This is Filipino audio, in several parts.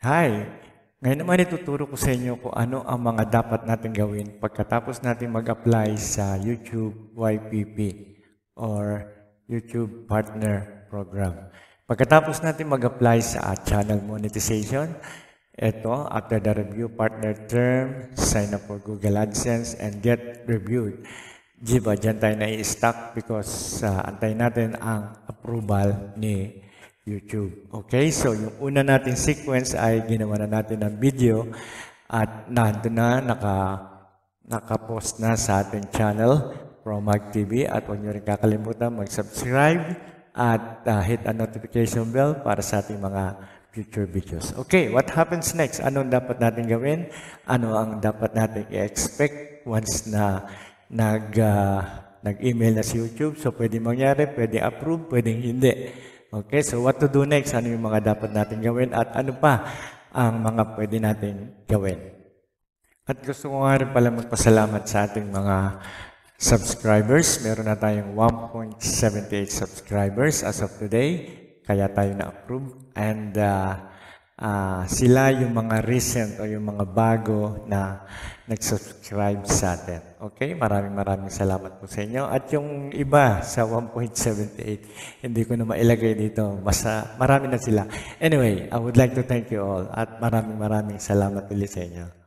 Hi! Ngayon naman ituturo ko sa inyo kung ano ang mga dapat natin gawin pagkatapos natin mag-apply sa YouTube YPP or YouTube Partner Program. Pagkatapos natin mag-apply sa channel monetization, ito, after the review partner term, sign up for Google AdSense and get reviewed. Diba, dyan tayo na i-stuck because uh, ah, antay natin ang approval ni YouTube. Okay, so yung una nating sequence ay ginawa na natin ng video at nandun na, naka, naka-post na sa ating channel, Promag TV. At huwag nyo rin kakalimutan mag-subscribe at uh, hit a notification bell para sa ating mga future videos. Okay, what happens next? Anong dapat natin gawin? Ano ang dapat natin i-expect once na nag, uh, nag-email na si YouTube? So, pwede mangyari, pwede approve, pwede hindi. Okay, so what to do next? Ano yung mga dapat natin gawin at ano pa ang mga pwede natin gawin? At gusto ko nga rin pala magpasalamat sa ating mga subscribers. Meron na tayong 1.78 subscribers as of today. Kaya tayo na-approve. And uh, uh, sila yung mga recent o yung mga bago na nag-subscribe sa atin. Okay? Maraming maraming salamat po sa inyo. At yung iba sa 1.78, hindi ko na mailagay dito. Basta marami na sila. Anyway, I would like to thank you all at maraming maraming salamat ulit sa inyo.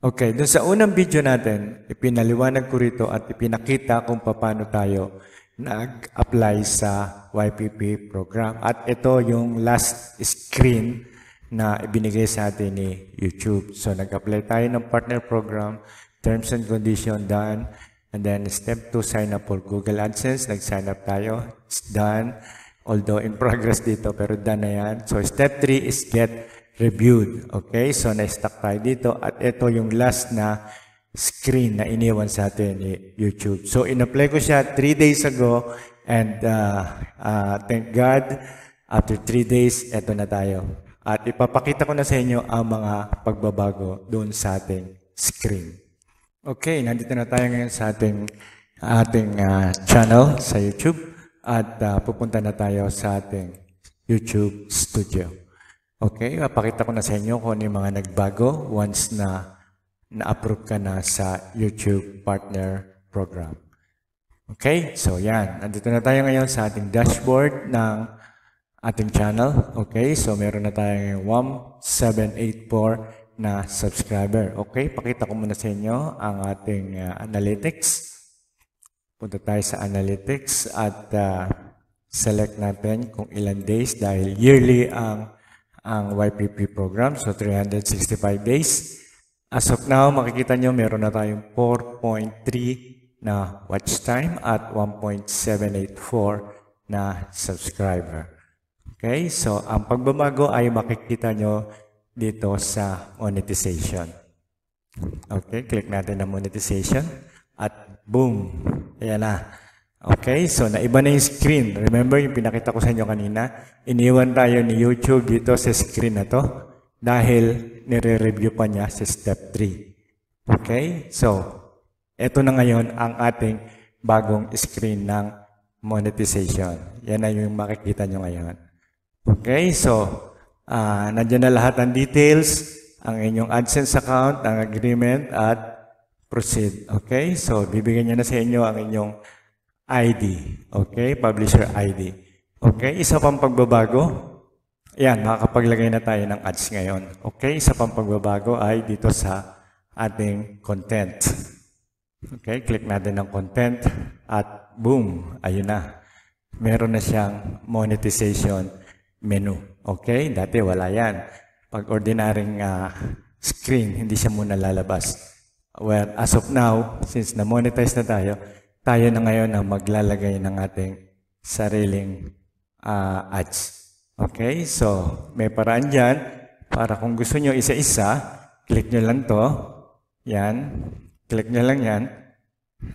Okay, dun sa unang video natin, ipinaliwanag ko rito at ipinakita kung paano tayo nag-apply sa YPP program. At ito yung last screen na ibinigay sa atin ni YouTube. So nag-apply tayo ng partner program, terms and condition done, and then step 2, sign up for Google AdSense. Nag-sign up tayo, it's done. Although in progress dito, pero done na yan. So step 3 is get reviewed. Okay, so na-stuck tayo dito. At ito yung last na screen na iniwan sa atin ni YouTube. So, in-apply ko siya 3 days ago and uh, uh, thank God, after 3 days, eto na tayo. At ipapakita ko na sa inyo ang mga pagbabago doon sa ating screen. Okay, nandito na tayo ngayon sa ating ating uh, channel sa YouTube at uh, pupunta na tayo sa ating YouTube studio. Okay, papakita ko na sa inyo kung ano yung mga nagbago once na na-approve ka na sa YouTube Partner Program. Okay, so yan. Andito na tayo ngayon sa ating dashboard ng ating channel. Okay, so meron na tayong 1784 na subscriber. Okay, pakita ko muna sa inyo ang ating uh, analytics. Punta tayo sa analytics at uh, select natin kung ilan days dahil yearly ang ang YPP program, so 365 days. As of now, makikita nyo meron na tayong 4.3 na watch time at 1.784 na subscriber. Okay, so ang pagbabago ay makikita nyo dito sa monetization. Okay, click natin na monetization at boom, ayan na. Okay, so naiba na yung screen. Remember yung pinakita ko sa inyo kanina? Iniwan tayo ni YouTube dito sa screen na to dahil nire-review pa niya sa step 3. Okay, so ito na ngayon ang ating bagong screen ng monetization. Yan na yung makikita nyo ngayon. Okay, so uh, ah, nandiyan na lahat ng details, ang inyong AdSense account, ang agreement, at proceed. Okay, so bibigyan niya na sa inyo ang inyong ID. Okay? Publisher ID. Okay? Isa pang pagbabago. Yan, makakapaglagay na tayo ng ads ngayon. Okay? Isa pang pagbabago ay dito sa ating content. Okay? Click natin ng content at boom! Ayun na. Meron na siyang monetization menu. Okay? Dati wala yan. Pag ordinaryong uh, screen, hindi siya muna lalabas. Well, as of now, since na-monetize na tayo, tayo na ngayon ang maglalagay ng ating sariling uh, ads. Okay? So, may paraan dyan para kung gusto nyo isa-isa, click nyo lang to. Yan. Click nyo lang yan.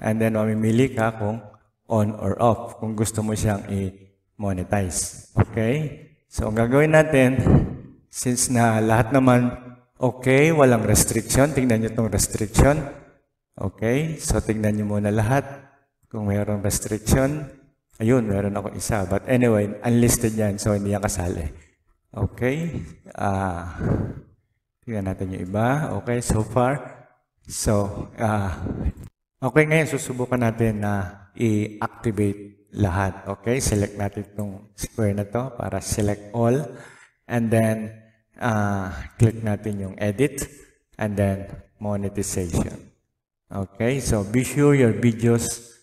And then, mamimili ka kung on or off kung gusto mo siyang i-monetize. Okay? So, ang gagawin natin, since na lahat naman okay, walang restriction, tingnan nyo itong restriction. Okay? So, tingnan nyo muna lahat. Kung mayroong restriction, ayun, meron ako isa. But anyway, unlisted yan, so hindi yan kasali. Okay? Uh, ah, tingnan natin yung iba. Okay, so far. So, uh, okay, ngayon susubukan natin na i-activate lahat. Okay, select natin itong square na to para select all. And then, uh, click natin yung edit. And then, monetization. Okay, so be sure your videos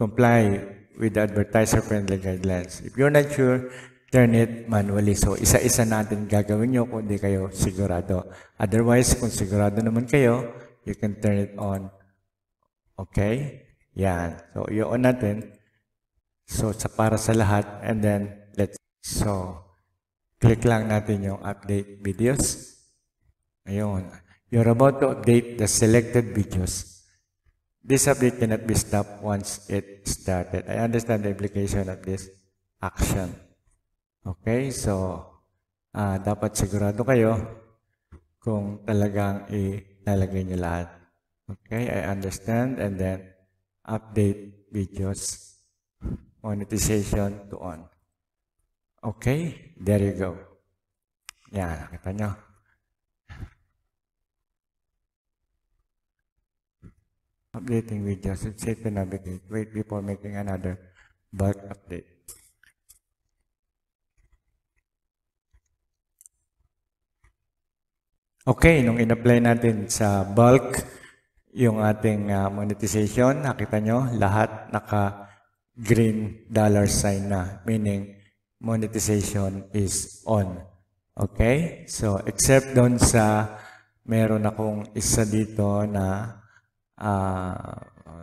comply with the advertiser-friendly guidelines. If you're not sure, turn it manually. So, isa-isa natin gagawin nyo kung hindi kayo sigurado. Otherwise, kung sigurado naman kayo, you can turn it on. Okay? Yan. So, i-on natin. So, sa para sa lahat. And then, let's... So, click lang natin yung update videos. Ayun. You're about to update the selected videos. This update cannot be stopped once it started. I understand the implication of this action. Okay, so uh, dapat sigurado kayo kung talagang ilalagay niyo lahat. Okay, I understand and then update videos monetization to on. Okay, there you go. Yan, nakita nyo. updating with just set the navigate. Wait before making another bulk update. Okay, nung in-apply natin sa bulk yung ating uh, monetization, nakita nyo, lahat naka-green dollar sign na, meaning monetization is on. Okay? So, except doon sa meron akong isa dito na uh,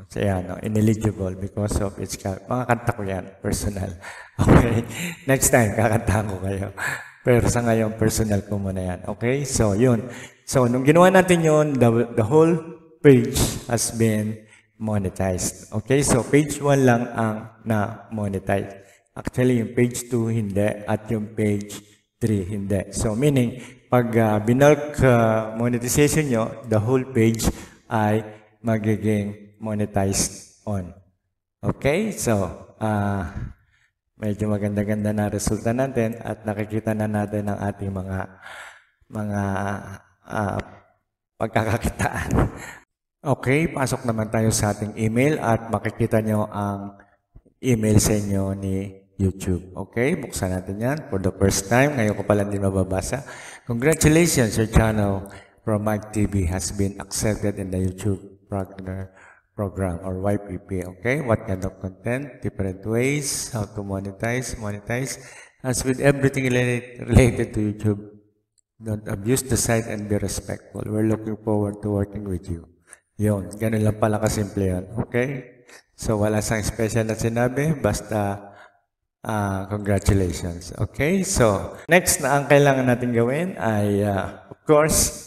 so yan, no, ineligible because of its mga kanta ko yan, personal. Okay? Next time, kakanta ko kayo. Pero sa ngayon, personal ko muna yan. Okay? So, yun. So, nung ginawa natin yun, the, the whole page has been monetized. Okay? So, page 1 lang ang na-monetize. Actually, yung page 2, hindi. At yung page 3, hindi. So, meaning, pag uh, binulk uh, monetization nyo, the whole page ay magiging monetized on. Okay? So, uh, medyo maganda-ganda na resulta natin at nakikita na natin ang ating mga mga uh, pagkakakitaan. Okay, pasok naman tayo sa ating email at makikita nyo ang email sa inyo ni YouTube. Okay, buksan natin yan for the first time. Ngayon ko pala din mababasa. Congratulations, your channel from Mike TV has been accepted in the YouTube partner program or YPP. Okay, what kind of content, different ways, how to monetize, monetize. As with everything related to YouTube, don't abuse the site and be respectful. We're looking forward to working with you. Yun, ganun lang pala kasimple yan. Okay? So, wala sang special na sinabi, basta uh, congratulations. Okay? So, next na ang kailangan natin gawin ay, uh, of course,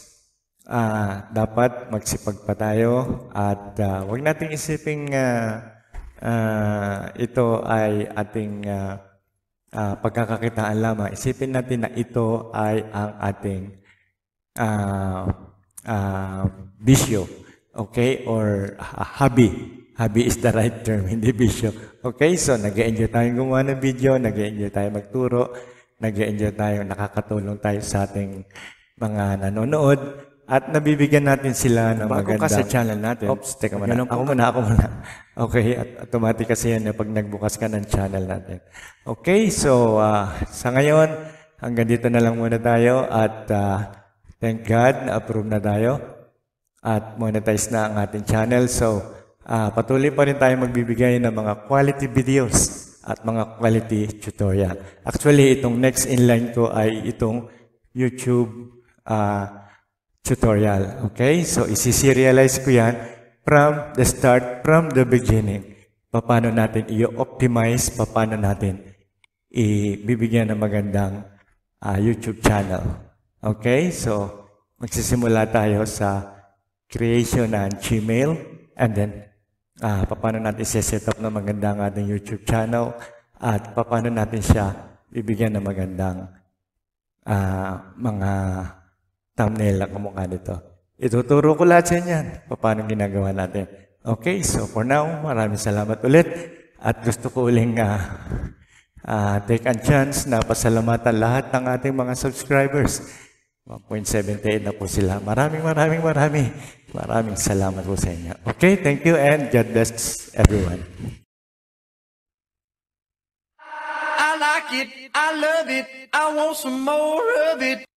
uh, dapat magsipag pa tayo at uh, ah, wag nating isiping uh, uh, ito ay ating uh, uh, pagkakakitaan lamang. Isipin natin na ito ay ang ating uh, uh, bisyo, okay? Or uh, hobby. Hobby is the right term, hindi bisyo. Okay, so nag enjoy tayong gumawa ng video, nag enjoy tayo magturo, nag enjoy tayo, nakakatulong tayo sa ating mga nanonood. At nabibigyan natin sila ng Bago maganda. Bago ka sa channel natin. Oops, teka muna. Ganun ako muna, ako muna. Okay, at automatic kasi yan eh, pag nagbukas ka ng channel natin. Okay, so uh, sa ngayon, hanggang dito na lang muna tayo at uh, thank God, na-approve na tayo at monetize na ang ating channel. So, uh, patuloy pa rin tayo magbibigay ng mga quality videos at mga quality tutorial. Actually, itong next inline ko ay itong YouTube uh, tutorial. Okay? So, isi-serialize ko yan from the start, from the beginning. Paano natin i-optimize, paano natin ibibigyan ng magandang uh, YouTube channel. Okay? So, magsisimula tayo sa creation ng Gmail and then uh, paano natin i-set up ng magandang ating YouTube channel at paano natin siya bibigyan ng magandang uh, mga thumbnail ang kamukha nito. Ituturo ko lahat sa inyo paano ginagawa natin. Okay, so for now, maraming salamat ulit. At gusto ko uling uh, uh, take a chance na pasalamatan lahat ng ating mga subscribers. 1.78 na po sila. Maraming, maraming, maraming. Maraming salamat po sa inyo. Okay, thank you and God bless everyone. I like it, I love it, I want some more of it.